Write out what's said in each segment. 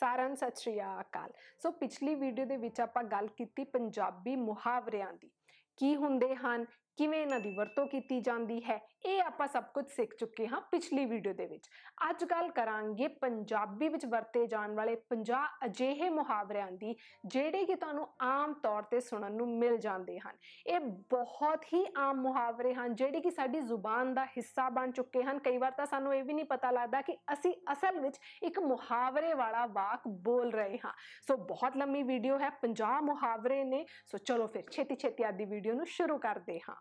ਸਾਰਨ ਸਤਿ ਸ਼੍ਰੀ ਅਕਾਲ ਸੋ ਪਿਛਲੀ ਵੀਡੀਓ ਦੇ ਵਿੱਚ ਆਪਾਂ ਗੱਲ ਕੀਤੀ ਪੰਜਾਬੀ ਮੁਹਾਵਰਿਆਂ ਦੀ ਕੀ ਹੁੰਦੇ ਹਨ ਕਿਵੇਂ ਇਹਨਾਂ ਦੀ ਵਰਤੋਂ ਕੀਤੀ ਜਾਂਦੀ ਹੈ ਇਹ ਆਪਾਂ ਸਭ ਕੁਝ ਸਿੱਖ ਚੁੱਕੇ ਹਾਂ ਪਿਛਲੀ ਵੀਡੀਓ ਦੇ ਵਿੱਚ ਅੱਜ ਗੱਲ ਕਰਾਂਗੇ ਪੰਜਾਬੀ ਵਿੱਚ ਵਰਤੇ ਜਾਣ ਵਾਲੇ 50 ਅਜਿਹੇ ਮੁਹਾਵਰਿਆਂ ਦੀ ਜਿਹੜੇ ਕਿ ਤੁਹਾਨੂੰ ਆਮ ਤੌਰ ਤੇ ਸੁਣਨ ਨੂੰ ਮਿਲ ਜਾਂਦੇ ਹਨ ਇਹ ਬਹੁਤ ਹੀ ਆਮ ਮੁਹਾਵਰੇ ਹਨ ਜਿਹੜੇ ਕਿ ਸਾਡੀ ਜ਼ੁਬਾਨ ਦਾ ਹਿੱਸਾ ਬਣ ਚੁੱਕੇ ਹਨ ਕਈ ਵਾਰ ਤਾਂ ਸਾਨੂੰ ਇਹ ਵੀ ਨਹੀਂ ਪਤਾ ਲੱਗਦਾ ਕਿ ਅਸੀਂ ਅਸਲ ਵਿੱਚ ਇੱਕ ਮੁਹਾਵਰੇ ਵਾਲਾ ਵਾਕ ਬੋਲ ਰਹੇ ਹਾਂ ਸੋ ਬਹੁਤ ਲੰਮੀ ਵੀਡੀਓ ਹੈ 50 ਮੁਹਾਵਰੇ ਨੇ ਸੋ ਚਲੋ ਫਿਰ ਛੇਤੀ ਛੇਤੀ ਆਦੀ ਵੀਡੀਓ ਨੂੰ ਸ਼ੁਰੂ ਕਰਦੇ ਹਾਂ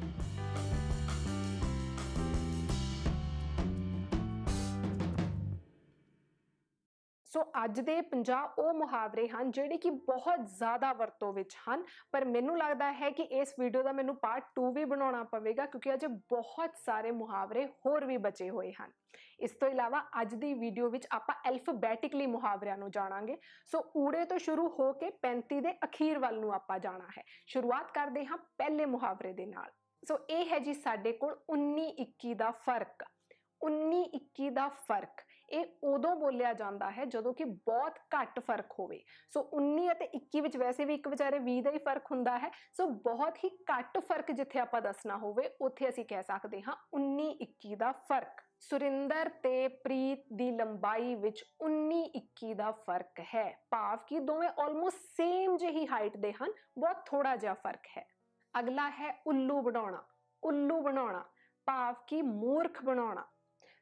Bye. ਸੋ ਅੱਜ ਦੇ 50 ਉਹ ਮੁਹਾਵਰੇ ਹਨ ਜਿਹੜੇ ਕਿ ਬਹੁਤ ਜ਼ਿਆਦਾ ਵਰਤੋਂ ਵਿੱਚ ਹਨ ਪਰ ਮੈਨੂੰ ਲੱਗਦਾ ਹੈ ਕਿ ਇਸ ਵੀਡੀਓ ਦਾ ਮੈਨੂੰ ਪਾਰਟ 2 ਵੀ ਬਣਾਉਣਾ ਪਵੇਗਾ ਕਿਉਂਕਿ ਅਜੇ ਬਹੁਤ ਸਾਰੇ ਮੁਹਾਵਰੇ ਹੋਰ ਵੀ ਬਚੇ ਹੋਏ ਹਨ ਇਸ ਤੋਂ ਇਲਾਵਾ ਅੱਜ ਦੀ ਵੀਡੀਓ ਵਿੱਚ ਆਪਾਂ ਐਲਫਾਬੈਟਿਕਲੀ ਮੁਹਾਵਰਿਆਂ ਨੂੰ ਜਾਣਾਂਗੇ ਸੋ ਊੜੇ ਤੋਂ ਸ਼ੁਰੂ ਹੋ ਕੇ 35 ਦੇ ਅਖੀਰ ਵੱਲ ਨੂੰ ਆਪਾਂ ਜਾਣਾ ਹੈ ਸ਼ੁਰੂਆਤ ਕਰਦੇ ਹਾਂ ਪਹਿਲੇ ਮੁਹਾਵਰੇ ਦੇ ਨਾਲ ਸੋ ਇਹ ਹੈ ਜੀ ਸਾਡੇ ਕੋਲ 19 21 ਦਾ ਫਰਕ 19 21 ਦਾ ਫਰਕ ਇਹ ਉਦੋਂ ਬੋਲਿਆ ਜਾਂਦਾ ਹੈ ਜਦੋਂ ਕਿ ਬਹੁਤ ਘੱਟ ਫਰਕ ਹੋਵੇ ਸੋ 19 ਅਤੇ 21 ਵਿੱਚ ਵੈਸੇ ਵੀ ਇੱਕ ਵਿਚਾਰੇ 20 ਦਾ ਹੀ ਫਰਕ ਹੁੰਦਾ ਹੈ ਸੋ ਬਹੁਤ ਹੀ ਘੱਟ ਫਰਕ ਜਿੱਥੇ ਆਪਾਂ ਦੱਸਣਾ ਹੋਵੇ ਉੱਥੇ ਅਸੀਂ ਕਹਿ ਸਕਦੇ ਹਾਂ 19 21 ਦਾ ਫਰਕ ਸੁਰਿੰਦਰ ਤੇ ਪ੍ਰੀਤ ਦੀ ਲੰਬਾਈ ਵਿੱਚ 19 21 ਦਾ ਫਰਕ ਹੈ ਭਾਵ ਕਿ ਦੋਵੇਂ ਆਲਮੋਸਟ ਸੇਮ ਜਿਹੀ ਹਾਈਟ ਦੇ ਹਨ ਬਹੁਤ ਥੋੜਾ ਜਿਹਾ ਫਰਕ ਹੈ ਅਗਲਾ ਹੈ ਉੱਲੂ ਬਣਾਉਣਾ ਉੱਲੂ ਬਣਾਉਣਾ ਭਾਵ ਕਿ ਮੂਰਖ ਬਣਾਉਣਾ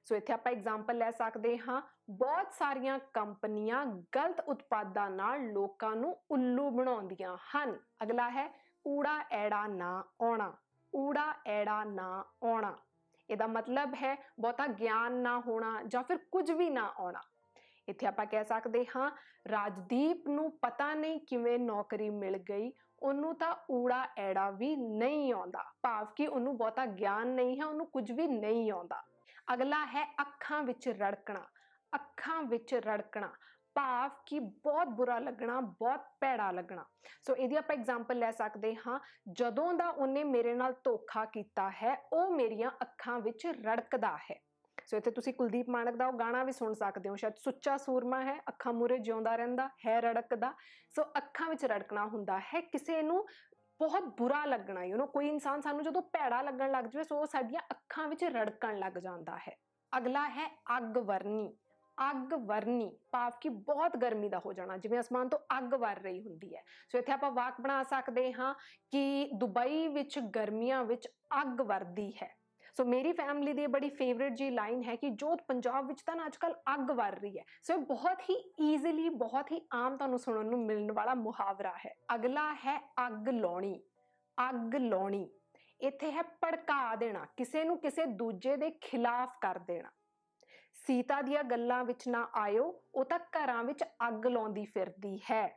ਸੋ ਇੱਥੇ ਆਪਾਂ ਐਗਜ਼ਾਮਪਲ ਲੈ ਸਕਦੇ ਹਾਂ ਬਹੁਤ ਸਾਰੀਆਂ ਕੰਪਨੀਆਂ ਗਲਤ ਉਤਪਾਦਾਂ ਨਾਲ ਲੋਕਾਂ ਨੂੰ ਉੱਲੂ ਬਣਾਉਂਦੀਆਂ ਹਨ ਅਗਲਾ ਹੈ ਊੜਾ ਐੜਾ ਨਾ ਆਉਣਾ ਊੜਾ ਐੜਾ ਨਾ ਆਉਣਾ ਇਹਦਾ ਮਤਲਬ ਹੈ ਬਹੁਤਾ ਗਿਆਨ ਨਾ ਹੋਣਾ ਜਾਂ ਫਿਰ ਕੁਝ ਵੀ ਨਾ ਆਉਣਾ ਇੱਥੇ ਆਪਾਂ ਕਹਿ ਸਕਦੇ ਹਾਂ ਰਾਜਦੀਪ ਨੂੰ ਪਤਾ ਨਹੀਂ ਕਿਵੇਂ ਨੌਕਰੀ ਮਿਲ ਗਈ ਉਹਨੂੰ ਤਾਂ ਊੜਾ ਐੜਾ ਵੀ ਨਹੀਂ ਆਉਂਦਾ ਭਾਵ ਕਿ ਉਹਨੂੰ ਬਹੁਤਾ ਗਿਆਨ ਨਹੀਂ ਹੈ ਉਹਨੂੰ ਕੁਝ ਵੀ ਨਹੀਂ ਆਉਂਦਾ ਅਗਲਾ ਹੈ ਅੱਖਾਂ ਵਿੱਚ ਰੜਕਣਾ ਅੱਖਾਂ ਵਿੱਚ ਰੜਕਣਾ ਭਾਵ ਕਿ ਬਹੁਤ ਬੁਰਾ ਲੱਗਣਾ ਬਹੁਤ ਭੈੜਾ ਲੱਗਣਾ ਸੋ ਇਹਦੀ ਆਪਾਂ ਐਗਜ਼ਾਮਪਲ ਲੈ ਸਕਦੇ ਹਾਂ ਜਦੋਂ ਦਾ ਉਹਨੇ ਮੇਰੇ ਨਾਲ ਧੋਖਾ ਕੀਤਾ ਹੈ ਉਹ ਮੇਰੀਆਂ ਅੱਖਾਂ ਵਿੱਚ ਰੜਕਦਾ ਹੈ ਸੋ ਇੱਥੇ ਤੁਸੀਂ ਕੁਲਦੀਪ ਮਾਨਕ ਦਾ ਉਹ ਗਾਣਾ ਵੀ ਸੁਣ ਸਕਦੇ ਹੋ ਸ਼ਾਇਦ ਸੁੱਚਾ ਸੂਰਮਾ ਹੈ ਅੱਖਾਂ ਮੂਰੇ ਜਿਉਂਦਾ ਰਹਿੰਦਾ ਹੈ ਰੜਕਦਾ ਸੋ ਅੱਖਾਂ ਵਿੱਚ ਰੜਕਣਾ ਹੁੰਦਾ ਹੈ ਕਿਸੇ ਨੂੰ ਬਹੁਤ ਬੁਰਾ ਲੱਗਣਾ ਯੂ نو ਕੋਈ ਇਨਸਾਨ ਸਾਨੂੰ ਜਦੋਂ ਭੈੜਾ ਲੱਗਣ ਲੱਗ ਜਵੇ ਸੋ ਸਾਡੀਆਂ ਅੱਖਾਂ ਵਿੱਚ ਰੜਕਣ ਲੱਗ ਜਾਂਦਾ ਹੈ ਅਗਲਾ ਹੈ ਅੱਗ ਵਰਨੀ ਅੱਗ ਵਰਨੀ ਪਾਪ ਕੀ ਬਹੁਤ ਗਰਮੀ ਦਾ ਹੋ ਜਾਣਾ ਜਿਵੇਂ ਅਸਮਾਨ ਤੋਂ ਅੱਗ ਵਰ ਰਹੀ ਹੁੰਦੀ ਹੈ ਸੋ ਇੱਥੇ ਆਪਾਂ ਵਾਕ ਬਣਾ ਸਕਦੇ ਹਾਂ ਕਿ ਦੁਬਈ ਵਿੱਚ ਗਰਮੀਆਂ ਵਿੱਚ ਅੱਗ ਵਰਦੀ ਹੈ ਸੋ ਮੇਰੀ ਫੈਮਿਲੀ ਦੀ ਬੜੀ ਫੇਵਰਿਟ ਜੀ ਲਾਈਨ ਹੈ ਕਿ ਜੋਤ ਪੰਜਾਬ ਵਿੱਚ ਤਾਂ ਅੱਜਕੱਲ ਅੱਗ ਵਰ ਰਹੀ ਹੈ ਸੋ ਇਹ ਬਹੁਤ ਹੀ ਈਜ਼ੀਲੀ ਬਹੁਤ ਹੀ ਆਮ ਤੁਹਾਨੂੰ ਸੁਣਨ ਨੂੰ ਮਿਲਣ ਵਾਲਾ ਮੁਹਾਵਰਾ ਹੈ ਅਗਲਾ ਹੈ ਅੱਗ ਲਾਉਣੀ ਅੱਗ ਲਾਉਣੀ ਇੱਥੇ ਹੈ ਪੜਕਾ ਦੇਣਾ ਕਿਸੇ ਨੂੰ ਕਿਸੇ ਦੂਜੇ ਦੇ ਖਿਲਾਫ ਕਰ ਦੇਣਾ ਸੀਤਾ ਦੀਆਂ ਗੱਲਾਂ ਵਿੱਚ ਨਾ ਆਇਓ ਉਹ ਤਾਂ ਘਰਾਂ ਵਿੱਚ ਅੱਗ ਲਾਉਂਦੀ ਫਿਰਦੀ ਹੈ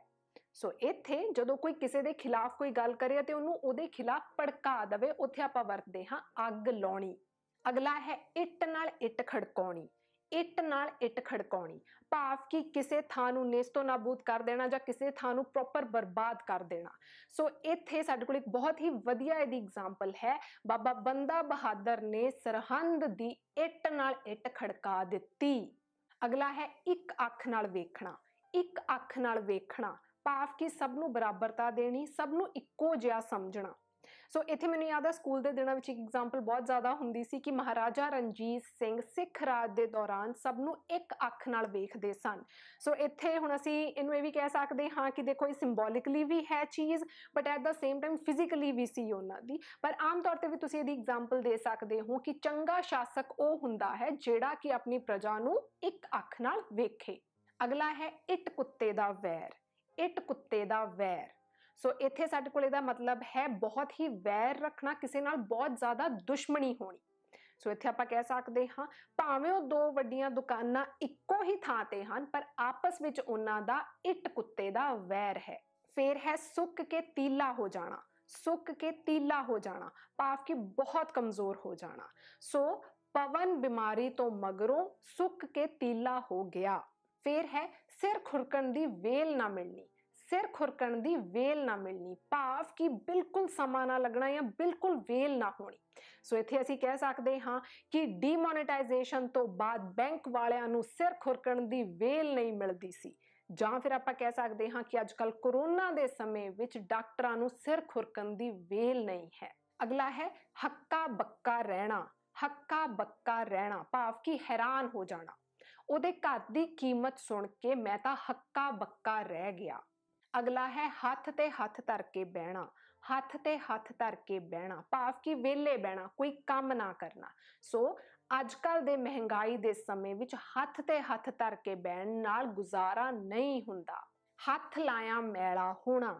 ਸੋ ਇੱਥੇ ਜਦੋਂ ਕੋਈ ਕਿਸੇ ਦੇ ਖਿਲਾਫ ਕੋਈ ਗੱਲ ਕਰੇ ਤੇ ਉਹਨੂੰ ਉਹਦੇ ਖਿਲਾਫ ਭੜਕਾ ਦਵੇ ਉੱਥੇ ਆਪਾਂ ਵਰਤਦੇ ਹਾਂ ਅੱਗ ਲਾਉਣੀ ਅਗਲਾ ਹੈ ਇੱਟ ਨਾਲ ਇੱਟ ਖੜਕਾਉਣੀ ਇੱਟ ਨਾਲ ਇੱਟ ਖੜਕਾਉਣੀ ਭਾਵ ਕਿ ਕਿਸੇ ਥਾਂ ਨੂੰ ਨਿਸਤੋ ਨਾਬੂਦ ਕਰ ਦੇਣਾ ਜਾਂ ਕਿਸੇ ਥਾਂ ਨੂੰ ਪ੍ਰੋਪਰ ਬਰਬਾਦ ਕਰ ਦੇਣਾ ਸੋ ਇੱਥੇ ਸਾਡੇ ਕੋਲ ਇੱਕ ਬਹੁਤ ਹੀ ਵਧੀਆ ਇਹਦੀ ਐਗਜ਼ਾਮਪਲ ਹੈ ਬਾਬਾ ਬੰਦਾ ਬਹਾਦਰ ਨੇ ਸਰਹੰਦ ਦੀ ਇੱਟ ਨਾਲ ਇੱਟ ਖੜਕਾ ਦਿੱਤੀ ਅਗਲਾ ਹੈ ਇੱਕ ਅੱਖ ਨਾਲ ਵੇਖਣਾ ਇੱਕ ਅੱਖ ਨਾਲ ਵੇਖਣਾ ਭਾਵ ਕਿ ਸਭ ਨੂੰ ਬਰਾਬਰਤਾ ਦੇਣੀ ਸਭ ਨੂੰ ਇੱਕੋ ਜਿਹਾ ਸਮਝਣਾ ਸੋ ਇੱਥੇ ਮੈਨੂੰ ਯਾਦ ਆ ਸਕੂਲ ਦੇ ਦਿਨਾਂ ਵਿੱਚ ਇੱਕ ਐਗਜ਼ਾਮਪਲ ਬਹੁਤ ਜ਼ਿਆਦਾ ਹੁੰਦੀ ਸੀ ਕਿ ਮਹਾਰਾਜਾ ਰਣਜੀਤ ਸਿੰਘ ਸਿੱਖ ਰਾਜ ਦੇ ਦੌਰਾਨ ਸਭ ਨੂੰ ਇੱਕ ਅੱਖ ਨਾਲ ਵੇਖਦੇ ਸਨ ਸੋ ਇੱਥੇ ਹੁਣ ਅਸੀਂ ਇਹਨੂੰ ਇਹ ਵੀ ਕਹਿ ਸਕਦੇ ਹਾਂ ਕਿ ਦੇਖੋ ਇਹ ਸਿੰਬੋਲਿਕਲੀ ਵੀ ਹੈ ਚੀਜ਼ but at the same time physically ਵੀ ਸੀ ਉਹਨਾਂ ਦੀ ਪਰ ਆਮ ਤੌਰ ਤੇ ਵੀ ਤੁਸੀਂ ਇਹਦੀ ਐਗਜ਼ਾਮਪਲ ਦੇ ਸਕਦੇ ਹੋ ਕਿ ਚੰਗਾ ਸ਼ਾਸਕ ਉਹ ਹੁੰਦਾ ਹੈ ਜਿਹੜਾ ਕਿ ਆਪਣੀ ਪ੍ਰਜਾ ਨੂੰ ਇੱਕ ਅੱਖ ਨਾਲ ਵੇਖੇ ਅਗਲਾ ਹੈ ਇੱਟ ਕੁੱਤੇ ਦਾ ਵੈਰ ਇੱਟ ਕੁੱਤੇ ਦਾ ਵੈਰ ਸੋ ਇੱਥੇ ਸਾਡੇ ਕੋਲ ਇਹਦਾ ਮਤਲਬ ਹੈ ਬਹੁਤ ਹੀ ਵੈਰ ਰੱਖਣਾ ਕਿਸੇ ਨਾਲ ਬਹੁਤ ਜ਼ਿਆਦਾ ਦੁਸ਼ਮਣੀ ਹੋਣੀ ਸੋ ਇੱਥੇ ਆਪਾਂ ਕਹਿ ਸਕਦੇ ਹਾਂ ਭਾਵੇਂ ਉਹ ਦੋ ਵੱਡੀਆਂ ਦੁਕਾਨਾਂ ਇੱਕੋ ਹੀ ਥਾਂ ਤੇ ਹਨ ਪਰ ਆਪਸ ਵਿੱਚ ਉਹਨਾਂ ਦਾ ਇੱਟ ਕੁੱਤੇ ਦਾ ਵੈਰ ਹੈ ਫੇਰ ਹੈ ਸੁੱਕ ਕੇ ਤੀਲਾ ਹੋ ਜਾਣਾ ਸੁੱਕ ਕੇ ਤੀਲਾ ਹੋ ਜਾਣਾ ਭਾਵ ਕਿ ਬਹੁਤ ਕਮਜ਼ੋਰ ਹੋ ਜਾਣਾ ਸੋ ਪਵਨ ਬਿਮਾਰੀ ਤੋਂ ਮਗਰੋਂ ਸੁੱਕ ਕੇ ਤੀਲਾ ਹੋ ਗਿਆ ਫੇਰ ਹੈ ਸਿਰ ਖੁਰਕਣ ਦੀ ਵੇਲ ਨਾ ਮਿਲਣੀ ਸਿਰ ਖੁਰਕਣ ਦੀ ਵੇਲ ਨਾ ਮਿਲਣੀ ਭਾਵ ਕਿ ਬਿਲਕੁਲ ਸਮਾਂ ਨਾ ਲੱਗਣਾ ਜਾਂ ਬਿਲਕੁਲ ਵੇਲ ਨਾ ਹੋਣੀ ਸੋ ਇੱਥੇ ਅਸੀਂ ਕਹਿ ਸਕਦੇ ਹਾਂ ਕਿ ਡੀਮੋਨੇਟਾਈਜੇਸ਼ਨ ਤੋਂ ਬਾਅਦ ਬੈਂਕ ਵਾਲਿਆਂ ਨੂੰ ਸਿਰ ਖੁਰਕਣ ਦੀ ਵੇਲ ਨਹੀਂ ਮਿਲਦੀ ਸੀ ਜਾਂ ਫਿਰ ਆਪਾਂ ਕਹਿ ਸਕਦੇ ਹਾਂ ਕਿ ਅੱਜਕੱਲ ਕੋਰੋਨਾ ਦੇ ਸਮੇਂ ਵਿੱਚ ਡਾਕਟਰਾਂ ਨੂੰ ਸਿਰ ਖੁਰਕਣ ਦੀ ਵੇਲ ਨਹੀਂ ਹੈ ਅਗਲਾ ਹੈ ਹੱਕਾ ਬੱਕਾ ਰਹਿਣਾ ਹੱਕਾ ਬੱਕਾ ਰਹਿਣਾ ਭਾਵ ਕਿ ਹੈਰਾਨ ਹੋ ਜਾਣਾ ਉਹਦੇ ਘਰ ਦੀ ਕੀਮਤ ਸੁਣ ਕੇ ਮੈਂ ਤਾਂ ਹੱਕਾ ਬੱਕਾ ਰਹਿ ਗਿਆ ਅਗਲਾ ਹੈ ਹੱਥ ਤੇ ਹੱਥ ਧਰ ਕੇ ਬਹਿਣਾ ਹੱਥ ਤੇ ਹੱਥ ਧਰ ਕੇ ਬਹਿਣਾ ਭਾਵ ਕਿ ਵਿਹਲੇ ਬਹਿਣਾ ਕੋਈ ਕੰਮ ਨਾ ਕਰਨਾ ਸੋ ਅੱਜ ਕੱਲ ਦੇ ਮਹਿੰਗਾਈ ਦੇ ਸਮੇਂ ਵਿੱਚ ਹੱਥ ਤੇ ਹੱਥ ਧਰ ਕੇ ਬਹਿਣ ਨਾਲ ਗੁਜ਼ਾਰਾ ਨਹੀਂ ਹੁੰਦਾ ਹੱਥ ਲਾਇਆ ਮੈਲਾ ਹੋਣਾ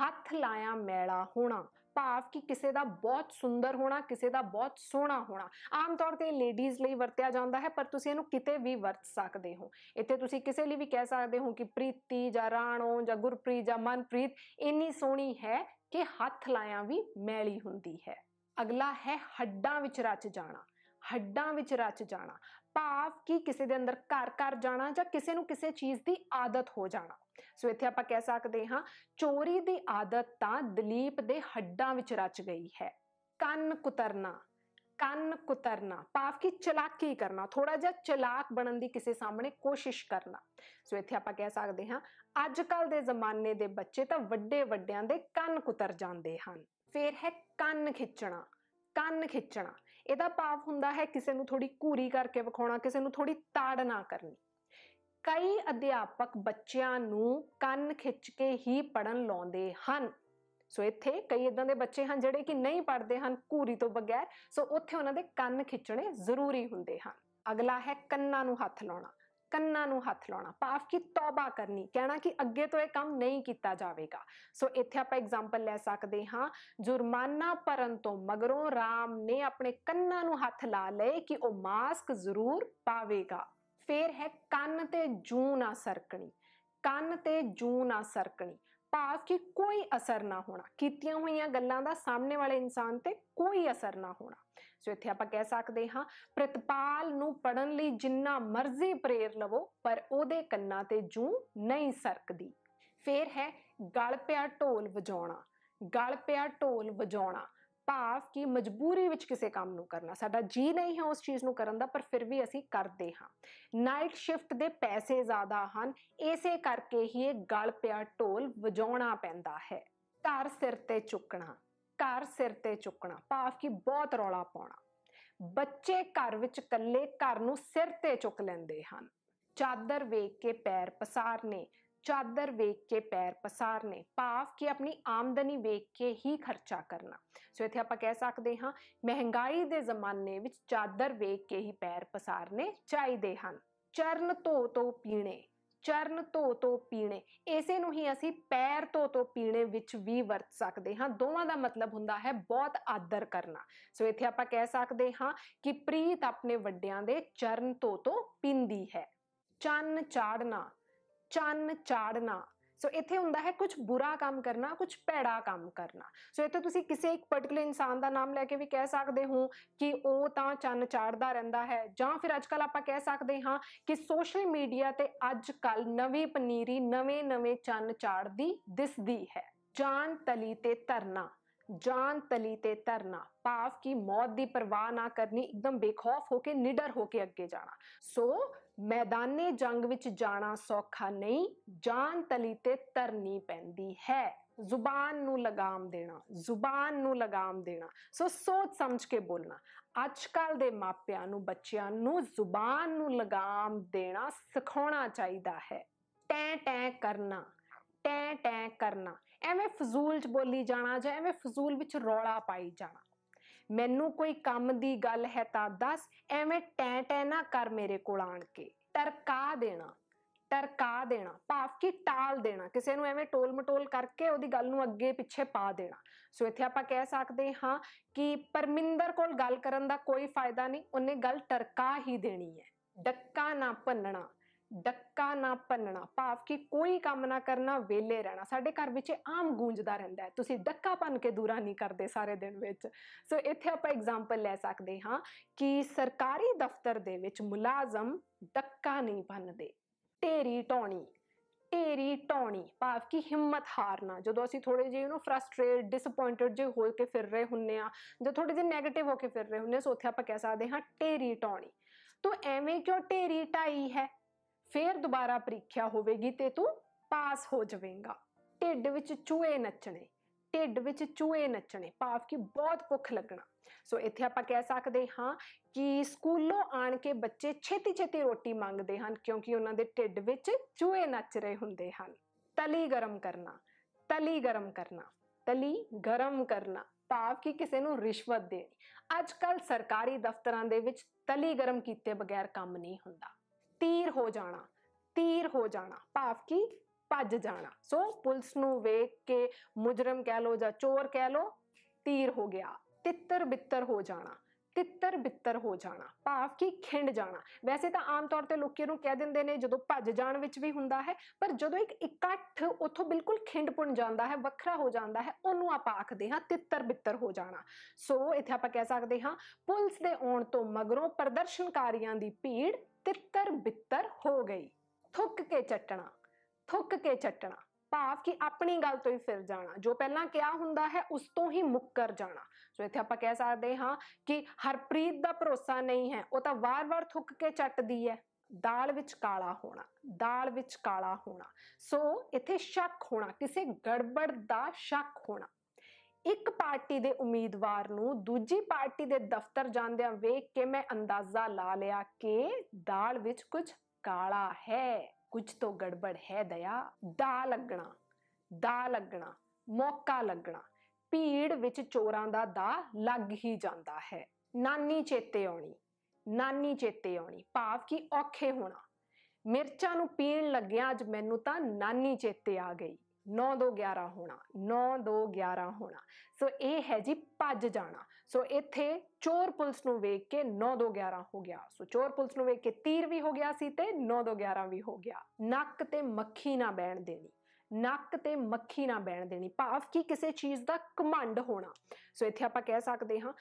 ਹੱਥ ਲਾਇਆ ਮੈਲਾ ਹੋਣਾ ਭਾਵ ਕਿ ਕਿਸੇ ਦਾ ਬਹੁਤ ਸੁੰਦਰ ਹੋਣਾ ਕਿਸੇ ਦਾ ਬਹੁਤ ਸੋਹਣਾ ਹੋਣਾ ਆਮ ਤੌਰ ਤੇ ਲੇਡੀਜ਼ ਲਈ ਵਰਤਿਆ ਜਾਂਦਾ ਹੈ ਪਰ ਤੁਸੀਂ ਇਹਨੂੰ ਕਿਤੇ ਵੀ ਵਰਤ ਸਕਦੇ ਹੋ ਇੱਥੇ ਤੁਸੀਂ ਕਿਸੇ ਲਈ ਵੀ ਕਹਿ ਸਕਦੇ ਹੋ ਕਿ ਪ੍ਰੀਤੀ ਜਾਂ ਰਾਣੋ ਜਾਂ ਗੁਰਪ੍ਰੀਤ ਜਾਂ ਮਨਪ੍ਰੀਤ ਇੰਨੀ ਸੋਹਣੀ ਹੈ ਕਿ ਹੱਥ ਲਾਇਆ ਵੀ ਮੈਲੀ ਹੁੰਦੀ ਹੈ ਅਗਲਾ ਹੈ ਹੱਡਾਂ ਵਿੱਚ ਰਚ ਜਾਣਾ ਹੱਡਾਂ ਵਿੱਚ ਰਚ ਜਾਣਾ ਭਾਵ ਕਿ ਕਿਸੇ ਦੇ ਅੰਦਰ ਘਰ ਘਰ ਜਾਣਾ ਜਾਂ ਕਿਸੇ ਨੂੰ ਕਿਸੇ ਚੀਜ਼ ਦੀ ਆਦਤ ਹੋ ਜਾਣਾ ਸੋ ਇੱਥੇ ਆਪਾਂ ਕਹਿ ਸਕਦੇ ਹਾਂ ਚੋਰੀ ਦੀ ਆਦਤ ਤਾਂ ਦਲੀਪ ਦੇ ਹੱਡਾਂ ਵਿੱਚ ਰਚ ਗਈ ਹੈ ਕੰਨ ਕੁਤਰਨਾ ਕੰਨ ਕੁਤਰਨਾ ਪਾਪ ਕੀ ਚਲਾਕੀ ਕਰਨਾ ਥੋੜਾ ਜਿਹਾ ਚਲਾਕ ਬਣਨ ਦੀ ਕਿਸੇ ਸਾਹਮਣੇ ਕੋਸ਼ਿਸ਼ ਕਰਨਾ ਸੋ ਇੱਥੇ ਆਪਾਂ ਕਹਿ ਸਕਦੇ ਹਾਂ ਅੱਜ ਕੱਲ ਦੇ ਜ਼ਮਾਨੇ ਦੇ ਬੱਚੇ ਤਾਂ ਵੱਡੇ ਵੱਡਿਆਂ ਦੇ ਕੰਨ ਕੁਤਰ ਜਾਂਦੇ ਹਨ ਫੇਰ ਹੈ ਕੰਨ ਖਿੱਚਣਾ ਕੰਨ ਖਿੱਚਣਾ ਇਹਦਾ ਪਾਪ ਹੁੰਦਾ ਹੈ ਕਿਸੇ ਨੂੰ ਥੋੜੀ ਘੂਰੀ ਕਰਕੇ ਵਿਖਾਉਣਾ ਕਿਸੇ ਨੂੰ ਥੋੜੀ ਤਾੜਨਾ ਕਰਨੀ ਕਈ ਅਧਿਆਪਕ ਬੱਚਿਆਂ ਨੂੰ ਕੰਨ ਖਿੱਚ ਕੇ ਹੀ ਪੜਨ ਲਾਉਂਦੇ ਹਨ ਸੋ ਇੱਥੇ ਕਈ ਇਦਾਂ ਦੇ ਬੱਚੇ ਹਨ ਜਿਹੜੇ ਕਿ ਨਹੀਂ ਪੜਦੇ ਹਨ ਕੂਰੀ ਤੋਂ ਬਗੈਰ ਸੋ ਉੱਥੇ ਉਹਨਾਂ ਦੇ ਕੰਨ ਖਿੱਚਣੇ ਜ਼ਰੂਰੀ ਹੁੰਦੇ ਹਨ ਅਗਲਾ ਹੈ ਕੰਨਾਂ ਨੂੰ ਹੱਥ ਲਾਉਣਾ ਕੰਨਾਂ ਨੂੰ ਹੱਥ ਲਾਉਣਾ ਭਾਵ ਕਿ ਤੌਬਾ ਕਰਨੀ ਕਹਿਣਾ ਕਿ ਅੱਗੇ ਤੋਂ ਇਹ ਕੰਮ ਨਹੀਂ ਕੀਤਾ ਜਾਵੇਗਾ ਸੋ ਇੱਥੇ ਆਪਾਂ ਐਗਜ਼ਾਮਪਲ ਲੈ ਸਕਦੇ ਹਾਂ ਜੁਰਮਾਨਾ ਭਰਨ ਤੋਂ ਮਗਰੋਂ RAM ਨੇ ਆਪਣੇ ਕੰਨਾਂ ਨੂੰ ਹੱਥ ਲਾ ਲਏ ਕਿ ਉਹ ਮਾਸਕ ਜ਼ਰੂਰ ਪਾਵੇਗਾ ਫੇਰ ਹੈ ਕੰਨ ਤੇ ਜੂ ਨਾ ਸਰਕਣੀ ਕੰਨ ਤੇ ਜੂ ਨਾ ਸਰਕਣੀ ਭਾਵ ਕਿ ਕੋਈ ਅਸਰ ਨਾ ਹੋਣਾ ਕੀਤੀਆਂ ਹੋਈਆਂ ਗੱਲਾਂ ਦਾ ਸਾਹਮਣੇ ਵਾਲੇ ਇਨਸਾਨ ਤੇ ਕੋਈ ਅਸਰ ਨਾ ਹੋਣਾ ਸੋ ਇੱਥੇ ਆਪਾਂ ਕਹਿ ਸਕਦੇ ਹਾਂ ਪ੍ਰਤਪਾਲ ਨੂੰ ਪੜਨ ਲਈ ਜਿੰਨਾ ਮਰਜ਼ੀ ਪ੍ਰੇਰ ਲਵੋ ਪਰ ਉਹਦੇ ਕੰਨਾਂ ਤੇ ਜੂ ਨਹੀਂ ਸਰਕਦੀ ਫੇਰ ਹੈ ਗਲ ਪਿਆ ਢੋਲ ਵਜਾਉਣਾ ਗਲ ਪਿਆ ਢੋਲ ਵਜਾਉਣਾ ਭਾਵ ਕਿ ਮਜਬੂਰੀ ਵਿੱਚ ਕਿਸੇ ਕੰਮ ਨੂੰ ਕਰਨਾ ਸਾਡਾ ਜੀ ਨਹੀਂ ਹੈ ਉਸ ਚੀਜ਼ ਨੂੰ ਕਰਨ ਦਾ ਪਰ ਫਿਰ ਵੀ ਅਸੀਂ ਕਰਦੇ ਹਾਂ ਨਾਈਟ ਸ਼ਿਫਟ ਦੇ ਪੈਸੇ ਜ਼ਿਆਦਾ ਹਨ ਇਸੇ ਕਰਕੇ ਹੀ ਇਹ ਗਲ ਪਿਆ ਢੋਲ ਵਜਾਉਣਾ ਪੈਂਦਾ ਹੈ ਘਰ ਸਿਰ ਤੇ ਚੁੱਕਣਾ ਘਰ ਸਿਰ ਤੇ ਚੁੱਕਣਾ ਭਾਵ ਕਿ ਬਹੁਤ ਰੌਲਾ ਪਾਉਣਾ ਬੱਚੇ ਘਰ ਵਿੱਚ ਇਕੱਲੇ ਘਰ ਨੂੰ ਸਿਰ ਤੇ ਚੁੱਕ ਲੈਂਦੇ ਹਨ ਚਾਦਰ ਵੇਖ ਕੇ ਪੈਰ ਪਸਾਰਨੇ ਚਾਦਰ ਵੇਖ ਕੇ ਪੈਰ ਪਸਾਰਨੇ ਭਾਵ ਕਿ ਆਪਣੀ ਆਮਦਨੀ ਵੇਖ ਕੇ ਹੀ ਖਰਚਾ ਕਰਨਾ ਸੋ ਇੱਥੇ ਆਪਾਂ ਕਹਿ ਸਕਦੇ ਹਾਂ ਮਹਿੰਗਾਈ ਦੇ ਜ਼ਮਾਨੇ ਵਿੱਚ ਚਾਦਰ ਵੇਖ ਕੇ ਹੀ ਪੈਰ ਪਸਾਰਨੇ ਚਾਹੀਦੇ ਹਨ ਚਰਨ ਧੋ ਤੋ ਪੀਣੇ ਚਰਨ ਧੋ ਤੋਂ ਪੀਣੇ ਇਸੇ ਨੂੰ ਹੀ ਅਸੀਂ ਪੈਰ ਧੋ ਤੋਂ ਪੀਣੇ ਵਿੱਚ ਵੀ ਵਰਤ ਸਕਦੇ ਹਾਂ ਦੋਵਾਂ ਦਾ ਮਤਲਬ ਹੁੰਦਾ ਹੈ ਬਹੁਤ ਆਦਰ ਕਰਨਾ ਸੋ ਇੱਥੇ ਆਪਾਂ ਕਹਿ ਸਕਦੇ ਹਾਂ ਕਿ ਪ੍ਰੀਤ ਆਪਣੇ ਵੱਡਿਆਂ ਦੇ ਚਰਨ ਧੋ ਤੋਂ ਪਿੰਦੀ ਹੈ ਚੰਨ ਚਾੜਨਾ ਚੰਨ ਚਾੜਨਾ ਸੋ ਇੱਥੇ ਹੁੰਦਾ ਹੈ ਕੁਝ ਬੁਰਾ ਕੰਮ ਕਰਨਾ ਕੁਝ ਭੈੜਾ ਕੰਮ ਕਰਨਾ ਸੋ ਇੱਥੇ ਤੁਸੀਂ ਕਿਸੇ ਇੱਕ ਪਰਟੀਕੂਲਰ ਇਨਸਾਨ ਦਾ ਨਾਮ ਲੈ ਕੇ ਵੀ ਕਹਿ ਸਕਦੇ ਹੋ ਕਿ ਉਹ ਤਾਂ ਚੰਨ ਚਾੜਦਾ ਰਹਿੰਦਾ ਹੈ ਜਾਂ ਫਿਰ ਅੱਜਕੱਲ ਆਪਾਂ ਕਹਿ ਸਕਦੇ ਹਾਂ ਕਿ ਸੋਸ਼ਲ ਮੀਡੀਆ ਤੇ ਅੱਜਕੱਲ ਨਵੀਂ ਪਨੀਰੀ ਨਵੇਂ-ਨਵੇਂ ਚੰਨ ਚਾੜਦੀ ਦਿਸਦੀ ਹੈ ਜਾਨ ਤਲੀ ਤੇ ਤਰਨਾ ਜਾਨ ਤਲੀ ਤੇ ਤਰਨਾ ਭਾਵ ਕੀ ਮੌਤ ਦੀ ਪਰਵਾਹ ਨਾ ਕਰਨੀ ਇੱਕਦਮ ਬੇਖੌਫ ਹੋ ਕੇ ਨਿਡਰ ਹੋ ਕੇ ਅੱਗੇ ਜਾਣਾ ਸੋ ਮੈਦਾਨੇ ਜੰਗ ਵਿੱਚ ਜਾਣਾ ਸੌਖਾ ਨਹੀਂ ਜਾਨ ਤਲੀ ਤੇ ਤਰਨੀ ਪੈਂਦੀ ਹੈ ਜ਼ੁਬਾਨ ਨੂੰ ਲਗਾਮ ਦੇਣਾ ਜ਼ੁਬਾਨ ਨੂੰ ਲਗਾਮ ਦੇਣਾ ਸੋ ਸੋਚ ਸਮਝ ਕੇ ਬੋਲਣਾ ਅੱਜ ਕੱਲ ਦੇ ਮਾਪਿਆਂ ਨੂੰ ਬੱਚਿਆਂ ਨੂੰ ਜ਼ੁਬਾਨ ਨੂੰ ਲਗਾਮ ਦੇਣਾ ਸਿਖਾਉਣਾ ਚਾਹੀਦਾ ਹੈ ਟੈ ਟੈ ਕਰਨਾ ਟੈ ਟੈ ਕਰਨਾ ਐਵੇਂ ਫਜ਼ੂਲ ਚ ਬੋਲੀ ਜਾਣਾ ਜਾਂ ਐਵੇਂ ਫਜ਼ੂਲ ਵਿੱਚ ਰੌਲਾ ਪਾਈ ਜਾਣਾ ਮੈਨੂੰ ਕੋਈ ਕੰਮ ਦੀ ਗੱਲ ਹੈ ਤਾਂ ਦੱਸ ਐਵੇਂ ਟੈਂ ਟੈਂ ਨਾ ਕਰ ਮੇਰੇ ਕੋਲ ਆਣ ਕੇ ਟਰਕਾ ਦੇਣਾ ਟਰਕਾ ਦੇਣਾ ਭਾਵ ਕਿ ਟਾਲ ਦੇਣਾ ਕਿਸੇ ਨੂੰ ਐਵੇਂ ਟੋਲ ਮਟੋਲ ਕਰਕੇ ਉਹਦੀ ਗੱਲ ਨੂੰ ਅੱਗੇ ਪਿੱਛੇ ਪਾ ਦੇਣਾ ਸੋ ਇੱਥੇ ਆਪਾਂ ਕਹਿ ਸਕਦੇ ਹਾਂ ਕਿ ਪਰਮਿੰਦਰ ਕੋਲ ਗੱਲ ਕਰਨ ਦਾ ਕੋਈ ਫਾਇਦਾ ਨਹੀਂ ਉਹਨੇ ਗੱਲ ਟਰਕਾ ਹੀ ਦੇਣੀ ਹੈ ਡੱਕਾ ਨਾ ਭੰਨਣਾ ਡੱਕਾ ਨਾ ਪੰਨਣਾ ਭਾਵ ਕਿ ਕੋਈ ਕੰਮ ਨਾ ਕਰਨਾ ਵੇਲੇ ਰਹਿਣਾ ਸਾਡੇ ਘਰ ਵਿੱਚ ਆਮ ਗੂੰਜਦਾ ਰਹਿੰਦਾ ਹੈ ਤੁਸੀਂ ਡੱਕਾ ਪੰਨ ਕੇ ਦੂਰਾ ਨਹੀਂ ਕਰਦੇ ਸਾਰੇ ਦਿਨ ਵਿੱਚ ਸੋ ਇੱਥੇ ਆਪਾਂ ਐਗਜ਼ਾਮਪਲ ਲੈ ਸਕਦੇ ਹਾਂ ਕਿ ਸਰਕਾਰੀ ਦਫ਼ਤਰ ਦੇ ਵਿੱਚ ਮੁਲਾਜ਼ਮ ਡੱਕਾ ਨਹੀਂ ਪੰਨਦੇ ਢੇਰੀ ਟੌਣੀ ਢੇਰੀ ਟੌਣੀ ਭਾਵ ਕਿ ਹਿੰਮਤ ਹਾਰਨਾ ਜਦੋਂ ਅਸੀਂ ਥੋੜੇ ਜਿਹਾ ਯੂ نو ਫਰਸਟ੍ਰੇਟ ਡਿਸਪਾਇੰਟਡ ਜੇ ਹੋ ਕੇ ਫਿਰ ਰਹੇ ਹੁੰਨੇ ਆ ਜਾਂ ਥੋੜੇ ਜਿਹਾ 네ਗੇਟਿਵ ਹੋ ਕੇ ਫਿਰ ਰਹੇ ਹੁੰਨੇ ਸੋ ਉੱਥੇ ਆਪਾਂ ਕਹਿ ਸਕਦੇ ਹਾਂ ਢੇਰੀ ਟੌਣੀ ਤੋਂ ਐਵੇਂ ਕਿਉਂ ਢੇਰੀ ਢਾਈ ਹੈ ਫੇਰ ਦੁਬਾਰਾ ਪ੍ਰੀਖਿਆ ਹੋਵੇਗੀ ਤੇ ਤੂੰ ਪਾਸ ਹੋ ਜਾਵੇਂਗਾ ਢਿੱਡ ਵਿੱਚ ਚੂਹੇ ਨੱਚਣੇ ਢਿੱਡ ਵਿੱਚ ਚੂਹੇ ਨੱਚਣੇ ਭਾਵ ਕਿ ਬਹੁਤ ਭੁੱਖ ਲੱਗਣਾ ਸੋ ਇੱਥੇ ਆਪਾਂ ਕਹਿ ਸਕਦੇ ਹਾਂ ਕਿ ਸਕੂਲੋਂ ਆਣ ਕੇ ਬੱਚੇ ਛੇਤੀ ਛੇਤੀ ਰੋਟੀ ਮੰਗਦੇ ਹਨ ਕਿਉਂਕਿ ਉਹਨਾਂ ਦੇ ਢਿੱਡ ਵਿੱਚ ਚੂਹੇ ਨੱਚ ਰਹੇ ਹੁੰਦੇ ਹਨ ਤਲੀ ਗਰਮ ਕਰਨਾ ਤਲੀ ਗਰਮ ਕਰਨਾ ਤਲੀ ਗਰਮ ਕਰਨਾ ਭਾਵ ਕਿ ਕਿਸੇ ਨੂੰ ਰਿਸ਼ਵਤ ਦੇਣੀ ਅੱਜ ਕੱਲ ਸਰਕਾਰੀ ਦਫ਼ਤਰਾਂ ਦੇ ਵਿੱਚ ਤਲੀ ਗਰਮ ਕੀਤੇ ਬਗੈਰ ਕੰਮ ਨਹੀਂ ਹੁੰਦਾ ਤੀਰ ਹੋ ਜਾਣਾ ਤੀਰ ਹੋ ਜਾਣਾ ਭਾਵ ਕਿ ਭੱਜ ਜਾਣਾ ਸੋ ਪੁਲਿਸ ਨੂੰ ਵੇਖ ਕੇ ਮੁਜਰਮ ਕਹਿ ਲੋ ਜਾਂ ਚੋਰ ਕਹਿ ਲੋ ਤੀਰ ਹੋ ਗਿਆ ਤਿੱਤਰ ਬਿੱਤਰ ਹੋ ਜਾਣਾ ਤਿੱਤਰ ਬਿੱਤਰ ਹੋ ਜਾਣਾ ਭਾਵ ਕਿ ਖਿੰਡ ਜਾਣਾ ਵੈਸੇ ਤਾਂ ਆਮ ਤੌਰ ਤੇ ਲੋਕੀ ਨੂੰ ਕਹਿ ਦਿੰਦੇ ਨੇ ਜਦੋਂ ਭੱਜ ਜਾਣ ਵਿੱਚ ਵੀ ਹੁੰਦਾ ਹੈ ਪਰ ਜਦੋਂ ਇੱਕ ਇਕੱਠ ਉਥੋਂ ਬਿਲਕੁਲ ਖਿੰਡ ਪੁਣ ਜਾਂਦਾ ਹੈ ਵੱਖਰਾ ਹੋ ਜਾਂਦਾ ਹੈ ਉਹਨੂੰ ਆਪਾਂ ਆਖਦੇ ਹਾਂ ਤਿੱਤਰ ਬਿੱਤਰ ਹੋ ਜਾਣਾ ਸੋ ਇੱਥੇ ਆਪਾਂ ਕਹਿ ਸਕਦੇ ਹਾਂ ਪੁਲਿਸ ਦੇ ਆਉਣ ਤੋਂ ਮਗਰੋਂ ਪ੍ਰਦਰਸ਼ਨਕਾਰੀਆਂ ਦੀ ਭੀੜ ਤਿੱਤਰ ਬਿੱਤਰ ਹੋ ਗਈ ਥੁੱਕ ਕੇ ਚੱਟਣਾ ਥੁੱਕ ਕੇ ਚੱਟਣਾ ਭਾਵ ਕਿ ਆਪਣੀ ਗੱਲ ਤੋਂ ਹੀ ਫਿਰ ਜਾਣਾ ਜੋ ਪਹਿਲਾਂ ਕਿਹਾ ਹੁੰਦਾ ਹੈ ਉਸ ਤੋਂ ਹੀ ਮੁੱਕਰ ਜਾਣਾ ਸੋ ਇੱਥੇ ਆਪਾਂ ਕਹਿ ਸਕਦੇ ਹਾਂ ਕਿ ਹਰਪ੍ਰੀਤ ਦਾ ਭਰੋਸਾ ਨਹੀਂ ਹੈ ਉਹ ਤਾਂ ਵਾਰ-ਵਾਰ ਥੁੱਕ ਕੇ ਚੱਟਦੀ ਹੈ ਦਾਲ ਵਿੱਚ ਕਾਲਾ ਹੋਣਾ ਦਾਲ ਵਿੱਚ ਕਾਲਾ ਹੋਣਾ ਸੋ ਇੱਥੇ ਸ਼ੱਕ ਹੋਣਾ ਕਿਸੇ ਗੜਬੜ ਦਾ ਸ਼ੱਕ ਹੋਣਾ ਇੱਕ ਪਾਰਟੀ ਦੇ ਉਮੀਦਵਾਰ ਨੂੰ ਦੂਜੀ ਪਾਰਟੀ ਦੇ ਦਫ਼ਤਰ ਜਾਂਦਿਆਂ ਵੇਖ ਕੇ ਮੈਂ ਅੰਦਾਜ਼ਾ ਲਾ ਲਿਆ ਕਿ ਦਾਲ ਵਿੱਚ ਕੁਝ ਕਾਲਾ ਹੈ ਕੁਝ ਤੋਂ ਗੜਬੜ ਹੈ ਦਇਆ ਦਾ ਲੱਗਣਾ ਦਾ ਲੱਗਣਾ ਮੌਕਾ ਲੱਗਣਾ ਭੀੜ ਵਿੱਚ ਚੋਰਾਂ ਦਾ ਦਾ ਲੱਗ ਹੀ ਜਾਂਦਾ ਹੈ ਨਾਨੀ ਚੇਤੇ ਆਉਣੀ ਨਾਨੀ ਚੇਤੇ ਆਉਣੀ ਭਾਵ ਕਿ ਔਖੇ ਹੋਣਾ ਮਿਰਚਾਂ ਨੂੰ ਪੀਣ ਲੱਗਿਆ ਅੱਜ ਮੈਨੂੰ ਤਾਂ ਨਾਨੀ ਚੇਤੇ ਆ ਗਈ 9211 ਹੋਣਾ 9211 ਹੋਣਾ ਸੋ ਇਹ ਹੈ ਜੀ ਭੱਜ ਜਾਣਾ ਸੋ ਇੱਥੇ ਚੋਰ ਪੁਲਿਸ ਨੂੰ ਵੇਖ ਕੇ 9211 ਹੋ ਗਿਆ ਸੋ ਚੋਰ ਪੁਲਿਸ ਨੂੰ ਵੇਖ ਕੇ ਤੀਰ ਵੀ ਹੋ ਗਿਆ ਸੀ ਤੇ 9211 ਵੀ ਹੋ ਗਿਆ ਨੱਕ ਤੇ ਮੱਖੀ ਨਾ ਬਹਿਣ ਦੇਣੀ ਨੱਕ ਤੇ ਮੱਖੀ ਨਾ ਬਹਿਣ ਦੇਣੀ ਭਾਵ ਕਿ ਕਿਸੇ ਚੀਜ਼ ਦਾ ਕਮੰਡ ਹੋਣਾ ਸੋ ਇੱਥੇ ਆਪਾਂ ਕਹਿ ਸਕਦੇ ਹਾਂ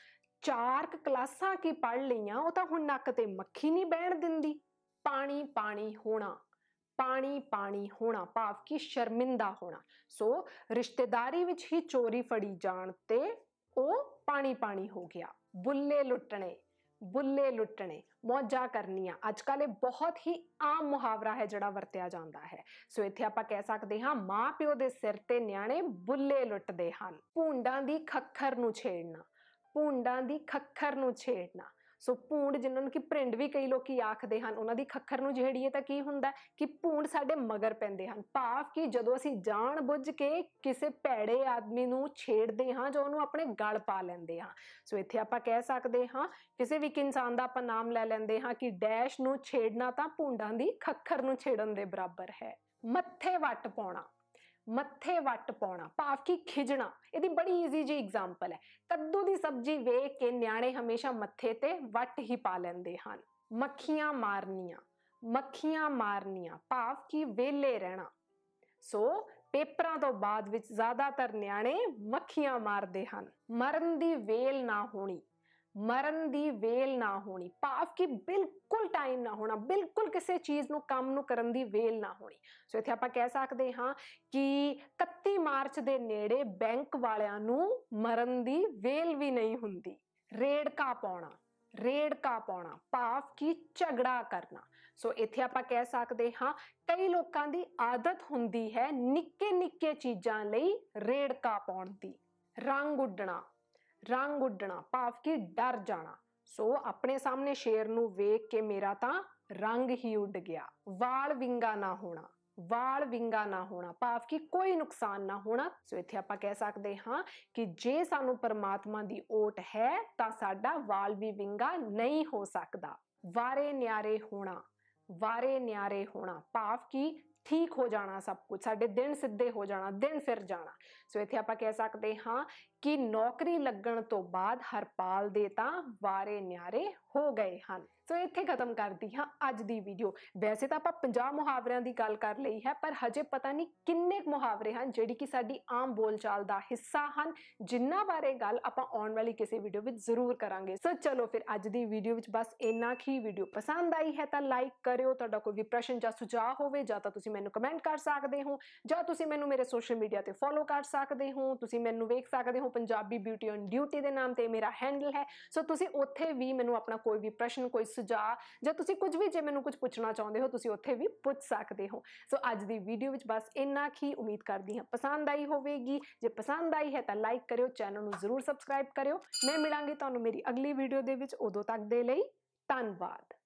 ਚਾਰ ਕਲਾਸਾਂ ਕੀ ਪੜ ਲਈਆਂ ਉਹ ਤਾਂ ਹੁਣ ਨੱਕ ਤੇ ਮੱਖੀ ਨਹੀਂ ਬਹਿਣ ਦਿੰਦੀ ਪਾਣੀ ਪਾਣੀ ਹੋਣਾ ਪਾਣੀ ਪਾਣੀ ਹੋਣਾ ਭਾਵ ਕਿ ਸ਼ਰਮਿੰਦਾ ਹੋਣਾ ਸੋ ਰਿਸ਼ਤੇਦਾਰੀ ਵਿੱਚ ਹੀ ਚੋਰੀ ਫੜੀ ਜਾਣ ਤੇ ਉਹ ਪਾਣੀ ਪਾਣੀ ਹੋ ਗਿਆ ਬੁੱਲੇ ਲੁੱਟਣੇ ਬੁੱਲੇ ਲੁੱਟਣੇ ਮੌਜਾਂ ਕਰਨੀਆਂ ਅੱਜ ਕੱਲ ਇਹ ਬਹੁਤ ਹੀ ਆਮ ਮੁਹਾਵਰਾ ਹੈ ਜਿਹੜਾ ਵਰਤਿਆ ਜਾਂਦਾ ਹੈ ਸੋ ਇੱਥੇ ਆਪਾਂ ਕਹਿ ਸਕਦੇ ਹਾਂ ਮਾਂ ਪਿਓ ਦੇ ਸਿਰ ਤੇ ਨਿਆਣੇ ਬੁੱਲੇ ਲੁੱਟਦੇ ਹਨ ਭੂੰਡਾਂ ਦੀ ਖੱਖਰ ਨੂੰ ਛੇੜਨਾ ਭੂੰਡਾਂ ਦੀ ਖੱਖਰ ਨੂੰ ਛੇੜਨਾ ਸੋ ਪੂੰਡ ਜਿਨ੍ਹਾਂ ਨੂੰ ਕਿ ਪ੍ਰਿੰਡ ਵੀ ਕਈ ਲੋਕੀ ਆਖਦੇ ਹਨ ਉਹਨਾਂ ਦੀ ਖੱਖਰ ਨੂੰ ਜਿਹੜੀ ਹੈ ਤਾਂ ਕੀ ਹੁੰਦਾ ਕਿ ਪੂੰਡ ਸਾਡੇ ਮਗਰ ਪੈਂਦੇ ਹਨ ਭਾਵ ਕਿ ਜਦੋਂ ਅਸੀਂ ਜਾਣ ਬੁੱਝ ਕੇ ਕਿਸੇ ਭੈੜੇ ਆਦਮੀ ਨੂੰ ਛੇੜਦੇ ਹਾਂ ਜੋ ਉਹਨੂੰ ਆਪਣੇ ਗਲ ਪਾ ਲੈਂਦੇ ਹਾਂ ਸੋ ਇੱਥੇ ਆਪਾਂ ਕਹਿ ਸਕਦੇ ਹਾਂ ਕਿਸੇ ਵੀ ਇਨਸਾਨ ਦਾ ਆਪਾਂ ਨਾਮ ਲੈ ਲੈਂਦੇ ਹਾਂ ਕਿ ਡੈਸ਼ ਨੂੰ ਛੇੜਨਾ ਤਾਂ ਪੂੰਡਾਂ ਦੀ ਖੱਖਰ ਨੂੰ ਛੇੜਨ ਦੇ ਬਰਾਬਰ ਹੈ ਮੱਥੇ ਵੱਟ ਪਾਉਣਾ ਮੱਥੇ ਵੱਟ ਪਾਉਣਾ ਭਾਵ ਕਿ ਖਿਜਣਾ ਇਹਦੀ ਬੜੀ ਈਜ਼ੀ ਜੀ ਐਗਜ਼ਾਮਪਲ ਹੈ ਕੱਦੂ ਦੀ ਸਬਜ਼ੀ ਵੇਖ ਕੇ ਨਿਆਣੇ ਹਮੇਸ਼ਾ ਮੱਥੇ ਤੇ ਵੱਟ ਹੀ ਪਾ ਲੈਂਦੇ ਹਨ ਮੱਖੀਆਂ ਮਾਰਨੀਆਂ ਮੱਖੀਆਂ ਮਾਰਨੀਆਂ ਭਾਵ ਕਿ ਵੇਲੇ ਰਹਿਣਾ ਸੋ ਪੇਪਰਾਂ ਤੋਂ ਬਾਅਦ ਵਿੱਚ ਜ਼ਿਆਦਾਤਰ ਨਿਆਣੇ ਮੱਖੀਆਂ ਮਾਰਦੇ ਹਨ ਮਰਨ ਦੀ ਵੇਲ ਨਾ ਹੋਣੀ ਮਰਨ ਦੀ ਵੇਲ ਨਾ ਹੋਣੀ ਭਾਵ ਕਿ ਬਿਲਕੁਲ ਟਾਈਮ ਨਾ ਹੋਣਾ ਬਿਲਕੁਲ ਕਿਸੇ ਚੀਜ਼ ਨੂੰ ਕੰਮ ਨੂੰ ਕਰਨ ਦੀ ਵੇਲ ਨਾ ਹੋਣੀ ਸੋ ਇੱਥੇ ਆਪਾਂ ਕਹਿ ਸਕਦੇ ਹਾਂ ਕਿ 31 ਮਾਰਚ ਦੇ ਨੇੜੇ ਬੈਂਕ ਵਾਲਿਆਂ ਨੂੰ ਮਰਨ ਦੀ ਵੇਲ ਵੀ ਨਹੀਂ ਹੁੰਦੀ ਕਾ ਪਾਉਣਾ ਕਾ ਪਾਉਣਾ ਭਾਵ ਕਿ ਝਗੜਾ ਕਰਨਾ ਸੋ ਇੱਥੇ ਆਪਾਂ ਕਹਿ ਸਕਦੇ ਹਾਂ ਕਈ ਲੋਕਾਂ ਦੀ ਆਦਤ ਹੁੰਦੀ ਹੈ ਨਿੱਕੇ ਨਿੱਕੇ ਚੀਜ਼ਾਂ ਲਈ ਕਾ ਪਾਉਣ ਦੀ ਰੰਗ ਉੱਡਣਾ ਰੰਗ ਉੱਡਣਾ ਭਾਵ ਕਿ ਡਰ ਜਾਣਾ ਸੋ ਆਪਣੇ ਸਾਹਮਣੇ ਸ਼ੇਰ ਨੂੰ ਵੇਖ ਕੇ ਮੇਰਾ ਤਾਂ ਰੰਗ ਹੀ ਉੱਡ ਗਿਆ ਵਾਲ ਵਿੰਗਾ ਨਾ ਹੋਣਾ ਵਾਲ ਵਿੰਗਾ ਨਾ ਹੋਣਾ ਭਾਵ ਕਿ ਕੋਈ ਨੁਕਸਾਨ ਨਾ ਹੋਣਾ ਸੋ ਇੱਥੇ ਆਪਾਂ ਕਹਿ ਸਕਦੇ ਹਾਂ ਕਿ ਜੇ ਸਾਨੂੰ ਪਰਮਾਤਮਾ ਦੀ ਓਟ ਹੈ ਤਾਂ ਸਾਡਾ ਵਾਲ ਵੀ ਵਿੰਗਾ ਨਹੀਂ ਹੋ ਸਕਦਾ ਵਾਰੇ ਨਿਆਰੇ ਹੋਣਾ ਵਾਰੇ ਨਿਆਰੇ ਹੋਣਾ ਭਾਵ ਕਿ ਠੀਕ ਹੋ ਜਾਣਾ ਸਭ ਕੁਝ ਸਾਡੇ ਦਿਨ ਸਿੱਧੇ ਹੋ ਜਾਣਾ ਦਿਨ ਫਿਰ ਜਾਣਾ ਸੋ ਇੱਥੇ ਆਪਾਂ ਕਹਿ ਸਕਦੇ ਹਾਂ ਕਿ ਨੌਕਰੀ ਲੱਗਣ ਤੋਂ ਬਾਅਦ ਹਰਪਾਲ ਦੇ ਤਾਂ ਵਾਰੇ ਨਿਆਰੇ ਹੋ ਗਏ ਹਨ ਸੋ ਇੱਥੇ ਖਤਮ ਕਰਦੀ ਹਾਂ ਅੱਜ ਦੀ ਵੀਡੀਓ ਵੈਸੇ ਤਾਂ ਆਪਾਂ 50 ਮੁਹਾਵਰਿਆਂ ਦੀ ਗੱਲ ਕਰ ਲਈ ਹੈ ਪਰ ਹਜੇ ਪਤਾ ਨਹੀਂ ਕਿੰਨੇ ਮੁਹਾਵਰੇ ਹਨ ਜਿਹੜੀ ਕਿ ਸਾਡੀ ਆਮ ਬੋਲਚਾਲ ਦਾ ਹਿੱਸਾ ਹਨ ਜਿੰਨਾ ਬਾਰੇ ਗੱਲ ਆਪਾਂ ਆਉਣ ਵਾਲੀ ਕਿਸੇ ਵੀਡੀਓ ਵਿੱਚ ਜ਼ਰੂਰ ਕਰਾਂਗੇ ਸੋ ਚਲੋ ਫਿਰ ਅੱਜ ਦੀ ਵੀਡੀਓ ਵਿੱਚ ਬਸ ਇੰਨਾ ਹੀ ਵੀਡੀਓ ਪਸੰਦ ਆਈ ਹੈ ਤਾਂ ਲਾਈਕ ਕਰਿਓ ਤੁਹਾਡਾ ਕੋਈ ਵੀ ਪ੍ਰਸ਼ਨ ਜਾਂ ਸੁਝਾਅ ਹੋਵੇ ਜਾਂ ਤਾਂ ਤੁਸੀਂ ਮੈਨੂੰ ਕਮੈਂਟ ਕਰ ਸਕਦੇ ਹੋ ਜਾਂ ਤੁਸੀਂ ਮੈਨੂੰ ਮੇਰੇ ਸੋਸ਼ਲ ਮੀਡੀਆ ਤੇ ਫੋਲੋ ਕਰ ਸਕਦੇ ਹੋ ਤੁਸੀਂ ਮੈਨੂੰ ਵੇਖ ਸਕਦੇ ਹੋ ਉਹ ਪੰਜਾਬੀ ਬਿਊਟੀ ਔਨ ਡਿਊਟੀ ਦੇ ਨਾਮ ਤੇ ਮੇਰਾ ਹੈਂਡਲ ਹੈ ਸੋ ਤੁਸੀਂ ਉੱਥੇ ਵੀ ਮੈਨੂੰ ਆਪਣਾ ਕੋਈ ਵੀ ਪ੍ਰਸ਼ਨ ਕੋਈ ਸੁਝਾਅ ਜਾਂ ਤੁਸੀਂ ਕੁਝ ਵੀ ਜੇ ਮੈਨੂੰ ਕੁਝ ਪੁੱਛਣਾ ਚਾਹੁੰਦੇ ਹੋ ਤੁਸੀਂ ਉੱਥੇ ਵੀ ਪੁੱਛ ਸਕਦੇ ਹੋ ਸੋ ਅੱਜ ਦੀ ਵੀਡੀਓ ਵਿੱਚ ਬਸ ਇੰਨਾ ਹੀ ਉਮੀਦ ਕਰਦੀ ਹਾਂ ਪਸੰਦ ਆਈ ਹੋਵੇਗੀ ਜੇ ਪਸੰਦ ਆਈ ਹੈ ਤਾਂ ਲਾਈਕ ਕਰਿਓ ਚੈਨਲ ਨੂੰ ਜ਼ਰੂਰ ਸਬਸਕ੍ਰਾਈਬ ਕਰਿਓ ਮੈਂ ਮਿਲਾਂਗੀ ਤੁਹਾਨੂੰ ਮੇਰੀ ਅਗਲੀ ਵੀਡੀਓ ਦੇ ਵਿੱਚ ਉਦੋਂ ਤੱਕ ਦੇ ਲਈ ਧੰਨਵਾਦ